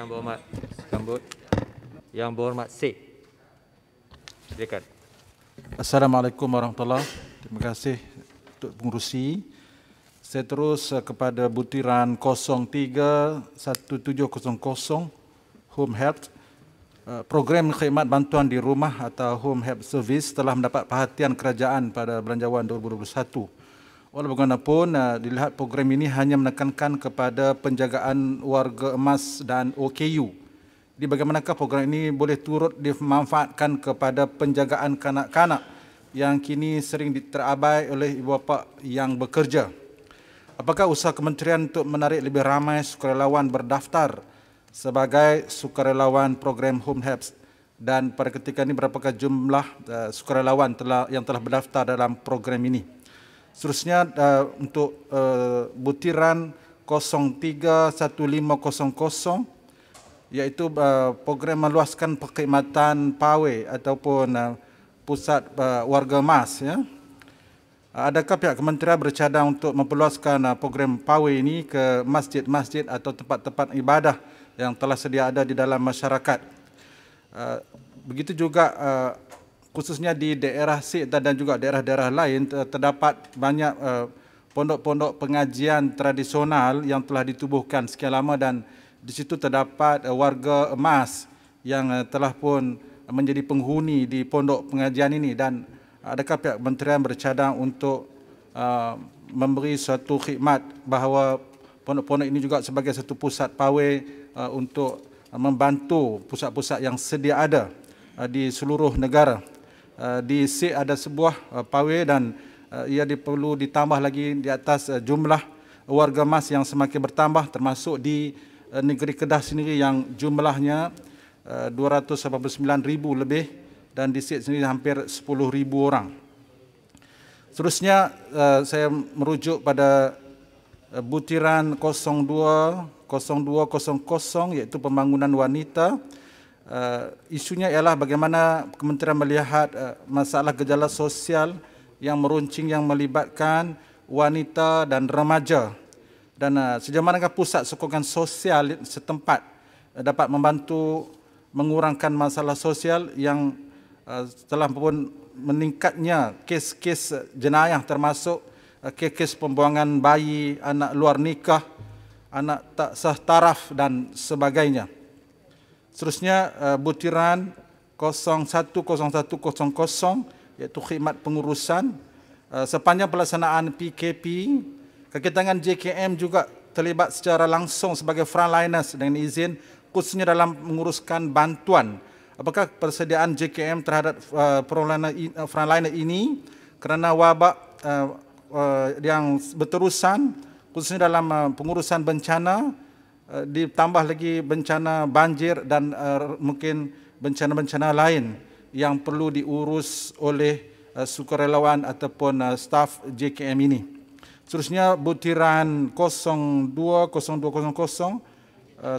Yang berhormat sambut. Yang berhormat C. Silakan. Assalamualaikum warahmatullahi. Terima kasih untuk pengurusi. Saya terus eh, kepada butiran 031700 Home Health eh, program khidmat bantuan di rumah atau home health service telah mendapat perhatian kerajaan pada belanjawan 2021. Walaubagaimanapun uh, eh, dilihat program ini hanya menekankan kepada penjagaan warga emas dan OKU. Di bagaimanakah program ini boleh turut dimanfaatkan kepada penjagaan kanak-kanak yang kini sering terabai oleh ibu bapa yang bekerja? Apakah usaha kementerian untuk menarik lebih ramai sukarelawan berdaftar sebagai sukarelawan program Home Helps? Dan pada ketika ini berapakah jumlah eh, sukarelawan telah, yang telah berdaftar dalam program ini? Seterusnya uh, untuk uh, butiran 031500 iaitu uh, program meluaskan perkhidmatan PAWE ataupun uh, pusat uh, warga mas ya. Uh, adakah pihak kementerian bercadang untuk memperluaskan uh, program PAWE ini ke masjid-masjid atau tempat-tempat ibadah yang telah sedia ada di dalam masyarakat? Uh, begitu juga uh, khususnya di daerah Sikta dan juga daerah-daerah lain terdapat banyak eh, pondok-pondok pengajian tradisional yang telah ditubuhkan sekian lama dan di situ terdapat eh, warga emas yang eh, telah pun menjadi penghuni di pondok pengajian ini dan adakah pihak menterian bercadang untuk memberi suatu khidmat bahawa pondok-pondok ini juga sebagai satu pusat pawai untuk membantu pusat-pusat yang sedia ada di seluruh negara. Eh, di sik ada sebuah uh, pawai dan uh, ia perlu ditambah lagi di atas uh, jumlah warga mas yang semakin bertambah termasuk di uh, negeri Kedah sendiri yang jumlahnya uh, 289,000 lebih dan di sik sendiri hampir 10,000 orang. Seterusnya uh, saya merujuk pada uh, butiran 02 0200 iaitu pembangunan wanita uh, isunya ialah bagaimana kementerian melihat uh, masalah gejala sosial yang meruncing yang melibatkan wanita dan remaja dan uh, eh, sejaman dengan pusat sokongan sosial setempat uh, dapat membantu mengurangkan masalah sosial yang uh, telah pun meningkatnya kes-kes jenayah termasuk uh, kes-kes pembuangan bayi, anak luar nikah, anak tak sah taraf dan sebagainya. Seterusnya eh, butiran 010100 iaitu khidmat pengurusan eh, sepanjang pelaksanaan PKP kekitangan JKM juga terlibat secara langsung sebagai frontliners dengan izin khususnya dalam menguruskan bantuan apakah persediaan JKM terhadap eh, frontliner ini kerana wabak yang berterusan khususnya dalam pengurusan bencana Eh, ditambah lagi bencana banjir dan eh, mungkin bencana-bencana lain yang perlu diurus oleh eh, sukarelawan ataupun staf JKM ini. Seterusnya butiran 02020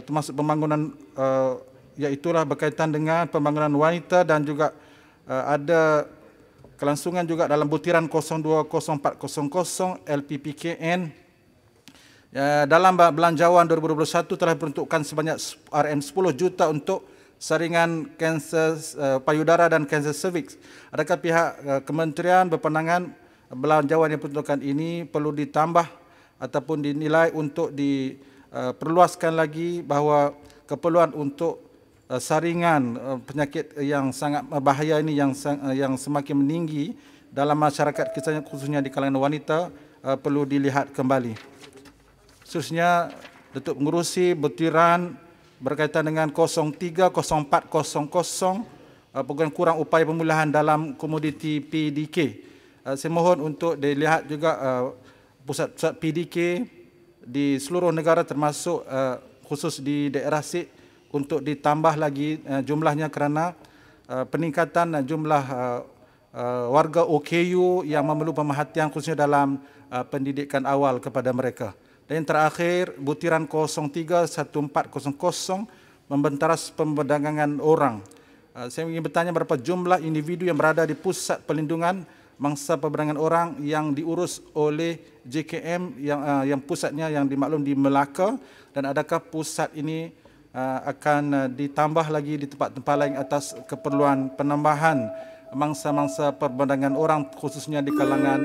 termasuk pembangunan uh, iaitu berkaitan dengan pembangunan wanita dan juga ada kelangsungan juga dalam butiran 020400 LPPKN Ya, dalam belanjawan 2021 telah peruntukkan sebanyak RM10 juta untuk saringan kanser eh, payudara dan kanser cervix. Adakah pihak eh, kementerian berpandangan belanjawan yang peruntukan ini perlu ditambah ataupun dinilai untuk diperluaskan eh, lagi bahawa keperluan untuk saringan penyakit yang sangat bahaya ini yang yang semakin meninggi dalam masyarakat kita, khususnya di kalangan wanita perlu dilihat kembali khususnya Datuk Pengurusi Butiran berkaitan dengan 030400 uh, program kurang upaya pemulihan dalam komoditi PDK. Uh, saya mohon untuk dilihat juga uh, pusat-pusat PDK di seluruh negara termasuk khusus di daerah SID untuk ditambah lagi jumlahnya kerana peningkatan jumlah warga OKU yang memerlukan perhatian khususnya dalam pendidikan awal kepada mereka. Yang terakhir, butiran 031400 membentaras pemberdagangan orang. Eh, saya ingin bertanya berapa jumlah individu yang berada di pusat pelindungan mangsa pemberdagangan orang yang diurus oleh JKM yang, eh, yang pusatnya yang dimaklum di Melaka dan adakah pusat ini eh, akan ditambah lagi di tempat-tempat lain atas keperluan penambahan mangsa-mangsa perbandangan orang khususnya di kalangan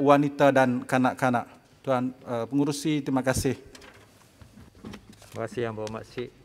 wanita dan kanak-kanak. Tuan uh, Pengurusi, terima kasih. Terima kasih yang bawa maksik.